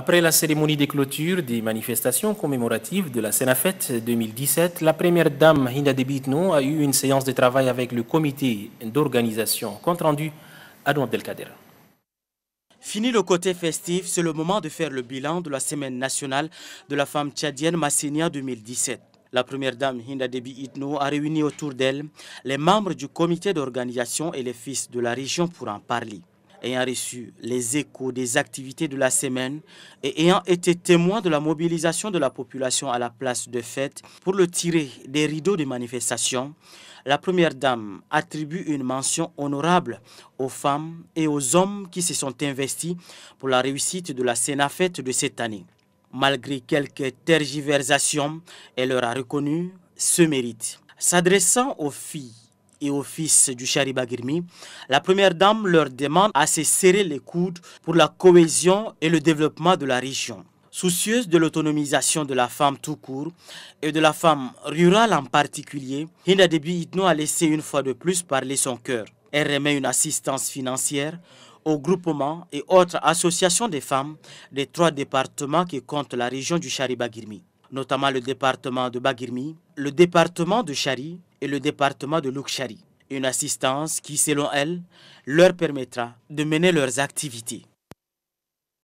Après la cérémonie de clôture des manifestations commémoratives de la Sénafête 2017, la première dame Hinda Debitno a eu une séance de travail avec le comité d'organisation. Compte rendu à Abdelkader. Fini le côté festif, c'est le moment de faire le bilan de la semaine nationale de la femme tchadienne 2017. La première dame Hinda Debi Itno a réuni autour d'elle les membres du comité d'organisation et les fils de la région pour en parler ayant reçu les échos des activités de la semaine et ayant été témoin de la mobilisation de la population à la place de fête pour le tirer des rideaux des manifestations, la Première Dame attribue une mention honorable aux femmes et aux hommes qui se sont investis pour la réussite de la fête de cette année. Malgré quelques tergiversations, elle leur a reconnu ce mérite. S'adressant aux filles et au fils du Shariba la Première Dame leur demande à se serrer les coudes pour la cohésion et le développement de la région. Soucieuse de l'autonomisation de la femme tout court et de la femme rurale en particulier, Hinda Debi Itno a laissé une fois de plus parler son cœur. Elle remet une assistance financière au groupement et autres associations des femmes des trois départements qui comptent la région du chariba notamment le département de Bagirmi, le département de Chari et le département de Lukchari. Une assistance qui, selon elle, leur permettra de mener leurs activités.